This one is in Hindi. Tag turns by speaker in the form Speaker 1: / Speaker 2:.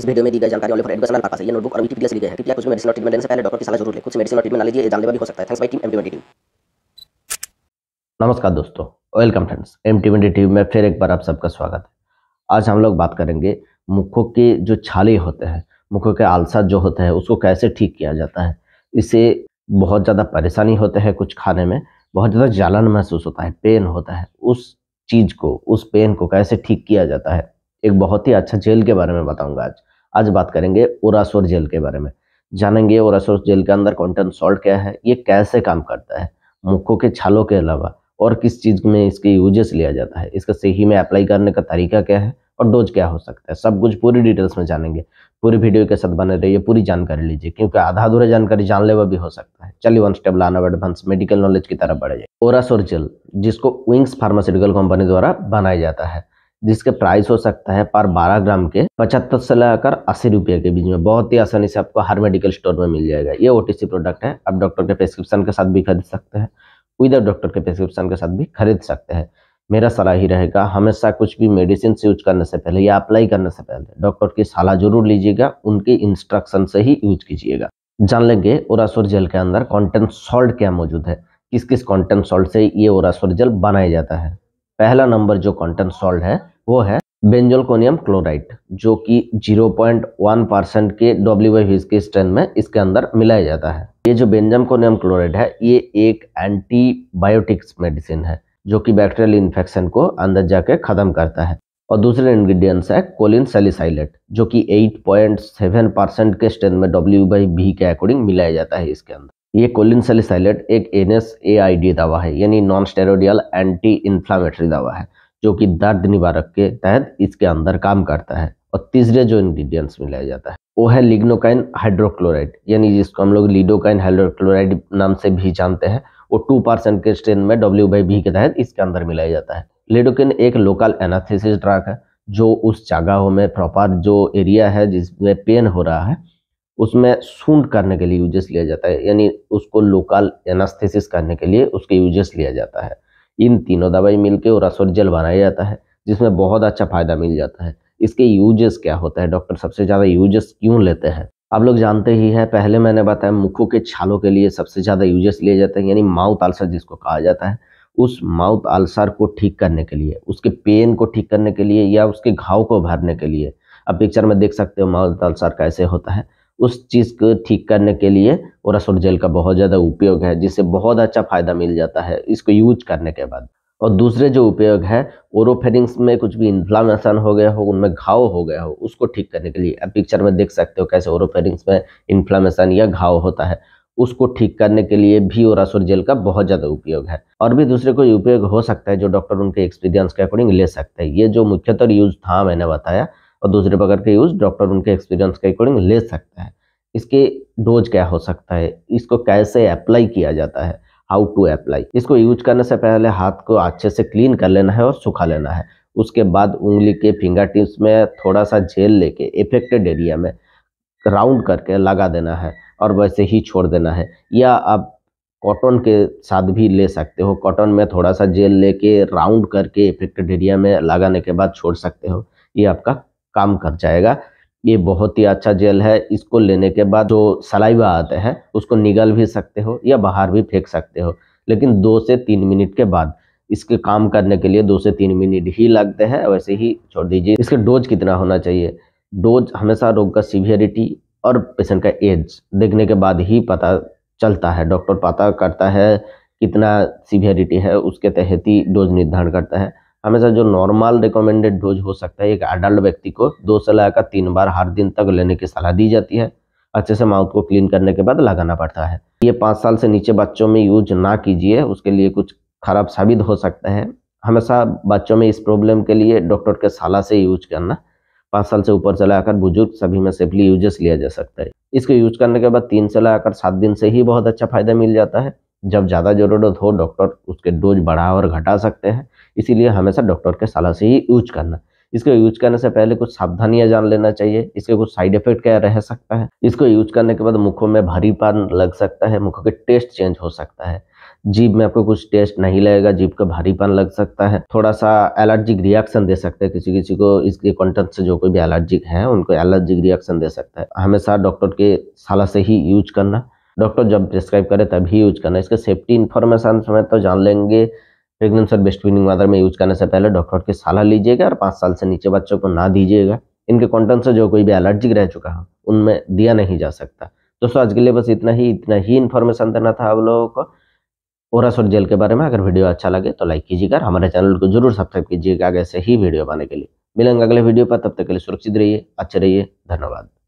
Speaker 1: इस वीडियो में दी गई जानकारी ओनली फॉर पास है ये नोटबुक और भी से ली गई कृपया कुछ मेडिसिन और ट्रीटमेंट लेने से पहले डॉक्टर की सलाह जरूर ले कुछ मेडिसिन और ट्रीटमेंट ना लीजिए जानलेवा भी हो सकता है thanks by team M twenty team नमस्कार दोस्तों वेलकम फ्रेंड्स एम ट्वेंटी में फिर एक बार आप सबका स्वागत है आज हम लोग बात करेंगे मुखों के जो छाले होते हैं मुखों के आलसा जो होते हैं उसको कैसे ठीक किया जाता है इससे बहुत ज़्यादा परेशानी होते हैं कुछ खाने में बहुत ज़्यादा जालन महसूस होता है पेन होता है उस चीज़ को उस पेन को कैसे ठीक किया जाता है एक बहुत ही अच्छा जेल के बारे में बताऊंगा आज आज बात करेंगे ओरासोर जेल के बारे में जानेंगे ओरासोर जेल के अंदर कॉन्टन सॉल्ट क्या है ये कैसे काम करता है मुखों के छालों के अलावा और किस चीज़ में इसके यूजेस लिया जाता है इसका सही में अप्लाई करने का तरीका क्या है और डोज क्या हो सकता है सब कुछ पूरी डिटेल्स में जानेंगे पूरी वीडियो के साथ बने रहिए पूरी जानकारी लीजिए क्योंकि आधा अधूरा जानकारी जानलेवा भी हो सकता है चलिए वन स्टेप लाना एडवांस मेडिकल नॉलेज की तरफ बढ़ जाए ओरासोर जेल जिसको विंग्स फार्मास्यूटिकल कंपनी द्वारा बनाया जाता है जिसके प्राइस हो सकता है पर 12 ग्राम के पचहत्तर से लेकर अस्सी रुपये के बीच में बहुत ही आसानी से आपको हर मेडिकल स्टोर में मिल जाएगा ये ओटीसी प्रोडक्ट है आप डॉक्टर के प्रेस्क्रिप्शन के साथ भी खरीद सकते हैं विदाउट डॉक्टर के प्रेस्क्रिप्शन के साथ भी खरीद सकते हैं मेरा सलाह ही रहेगा हमेशा कुछ भी मेडिसिन यूज करने से पहले या अप्लाई करने से पहले डॉक्टर की सलाह जरूर लीजिएगा उनके इंस्ट्रक्शन से ही यूज कीजिएगा जान लेंगे ओरासोर जेल के अंदर कॉन्टेंट सॉल्ट क्या मौजूद है किस किस कॉन्टेंट सॉल्ट से ये ओरासोर जेल बनाया जाता है पहला नंबर जो कॉन्टेंट सॉल्ट है वो है बेंजोलकोनियम क्लोराइड जो कि 0.1 परसेंट के डब्ल्यू बाई के स्ट्रेन में इसके अंदर मिलाया जाता है ये जो बेंजमकोनियम क्लोराइड है ये एक एंटीबायोटिक्स मेडिसिन है जो कि बैक्टीरियल इन्फेक्शन को अंदर जाके ख़त्म करता है और दूसरे इंग्रेडिएंट्स है कोलिन सेलिसाइलेट जो कि 8.7 परसेंट के स्ट्रेन में डब्ल्यू बाई बी के अकॉर्डिंग मिलाया जाता है इसके अंदर ये कोलिन सेलिसाइलेट एक N S A I D दवा है यानी नॉन स्टेरोडियल एंटी इन्फ्लामेटरी दवा है जो कि दर्द निवारक के तहत इसके अंदर काम करता है और तीसरे जो इंग्रेडिएंट्स मिलाया जाता है वो है लिग्नोकाइन हाइड्रोक्लोराइड यानी जिसको हम लोग लिडोकाइन हाइड्रोक्लोराइड नाम से भी जानते हैं वो टू परसेंट के स्ट्रेन में डब्ल्यू बाई बी के तहत इसके अंदर मिलाया जाता है लिडोकिन एक लोकल एनाथेसिस ड्रग है जो उस जगहों में प्रॉपर जो एरिया है जिसमें पेन हो रहा है उसमें सूंड करने के लिए यूजेस लिया जाता है यानी उसको लोकल एनास्थेसिस करने के लिए उसके यूजेस लिया जाता है इन तीनों दवाई मिलकर रसोल जेल बनाया जाता है जिसमें बहुत अच्छा फायदा मिल जाता है इसके यूजेस क्या होता है डॉक्टर सबसे ज़्यादा यूजेस क्यों लेते हैं आप लोग जानते ही हैं पहले मैंने बताया मुखों के छालों के लिए सबसे ज़्यादा यूजेस लिए जाते हैं यानी माउथ आल्सर जिसको कहा जाता है उस माउथ आल्सर को ठीक करने के लिए उसके पेन को ठीक करने के लिए या उसके घाव को भरने के लिए आप पिक्चर में देख सकते हो माउथ आल्सर कैसे होता है उस चीज़ को ठीक करने के लिए ओरासोर जेल का बहुत ज़्यादा उपयोग है जिससे बहुत अच्छा फायदा मिल जाता है इसको यूज करने के बाद और दूसरे जो उपयोग है ओरोफेरिंग्स में कुछ भी इन्फ्लामेशन हो गया हो उनमें घाव हो गया हो उसको ठीक करने के लिए अब पिक्चर में देख सकते हो कैसे ओरोफेरिंग्स में इन्फ्लामेशन या घाव होता है उसको ठीक करने के लिए भी ओरासोर जेल का बहुत ज़्यादा उपयोग है और भी दूसरे कोई उपयोग हो सकता है जो डॉक्टर उनके एक्सपीरियंस के अकॉर्डिंग ले सकते हैं ये जो मुख्यतः यूज था मैंने बताया और दूसरे प्रकार के यूज़ डॉक्टर उनके एक्सपीरियंस के अकॉर्डिंग ले सकता है इसके डोज क्या हो सकता है इसको कैसे अप्लाई किया जाता है हाउ टू अप्लाई इसको यूज करने से पहले हाथ को अच्छे से क्लीन कर लेना है और सुखा लेना है उसके बाद उंगली के फिंगर टिप्स में थोड़ा सा जेल लेके इफेक्टेड एरिया में राउंड करके लगा देना है और वैसे ही छोड़ देना है या आप कॉटन के साथ भी ले सकते हो कॉटन में थोड़ा सा जेल लेके राउंड करके इफेक्टेड एरिया में लगाने के बाद छोड़ सकते हो ये आपका काम कर जाएगा ये बहुत ही अच्छा जेल है इसको लेने के बाद जो सलाइवा आते हैं उसको निगल भी सकते हो या बाहर भी फेंक सकते हो लेकिन दो से तीन मिनट के बाद इसके काम करने के लिए दो से तीन मिनट ही लगते हैं वैसे ही छोड़ दीजिए इसके डोज कितना होना चाहिए डोज हमेशा रोग का सीवियरिटी और पेशेंट का एज देखने के बाद ही पता चलता है डॉक्टर पता करता है कितना सीवियरिटी है उसके तहत ही डोज निर्धारण करता है हमेशा जो नॉर्मल रिकमेंडेड डोज हो सकता है एक एडल्ट व्यक्ति को दो से लगाकर तीन बार हर दिन तक लेने की सलाह दी जाती है अच्छे से माउथ को क्लीन करने के बाद लगाना पड़ता है ये पाँच साल से नीचे बच्चों में यूज ना कीजिए उसके लिए कुछ खराब साबित हो सकते हैं हमेशा बच्चों में इस प्रॉब्लम के लिए डॉक्टर के सलाह से यूज करना पाँच साल से ऊपर चलाकर बुजुर्ग सभी में सेफली यूजेस लिया जा सकता है इसको यूज करने के बाद तीन से लगाकर सात दिन से ही बहुत अच्छा फायदा मिल जाता है जब ज़्यादा ज़रूरत हो तो डॉक्टर उसके डोज बढ़ा और घटा सकते हैं इसीलिए हमेशा डॉक्टर के सलाह से ही यूज करना इसको यूज करने से पहले कुछ सावधानियां जान लेना चाहिए इसके कुछ साइड इफेक्ट क्या रह सकता है इसको यूज करने के बाद मुखों में पान लग सकता है मुखों के टेस्ट चेंज हो सकता है जीभ में आपको कुछ टेस्ट नहीं लगेगा जीभ का पान लग सकता है थोड़ा सा एलर्जिक रिएक्शन दे सकता है किसी किसी को इसके कॉन्टेंट से जो कोई भी एलर्जिक है उनको एलर्जिक रिएक्शन दे सकता है हमेशा डॉक्टर के सलाह से ही यूज करना डॉक्टर जब प्रिस्क्राइब करे तभी यूज करना इसके सेफ्टी इन्फॉर्मेशन समय तो जान लेंगे प्रेगनेंसी और बेस्ट फीडिंग मदर में यूज करने से पहले डॉक्टर की सलाह लीजिएगा और पाँच साल से नीचे बच्चों को ना दीजिएगा इनके कॉन्टेंट से जो कोई भी एलर्जिक रह चुका हो उनमें दिया नहीं जा सकता दोस्तों आज के लिए बस इतना ही इतना ही इन्फॉर्मेशन देना था आप लोगों को ओरा और जेल के बारे में अगर वीडियो अच्छा लगे तो लाइक कीजिएगा हमारे चैनल को जरूर सब्सक्राइब कीजिएगा ऐसे ही वीडियो बनाने के लिए मिलेंगे अगले वीडियो पर तब तक के लिए सुरक्षित रहिए अच्छे रहिए धन्यवाद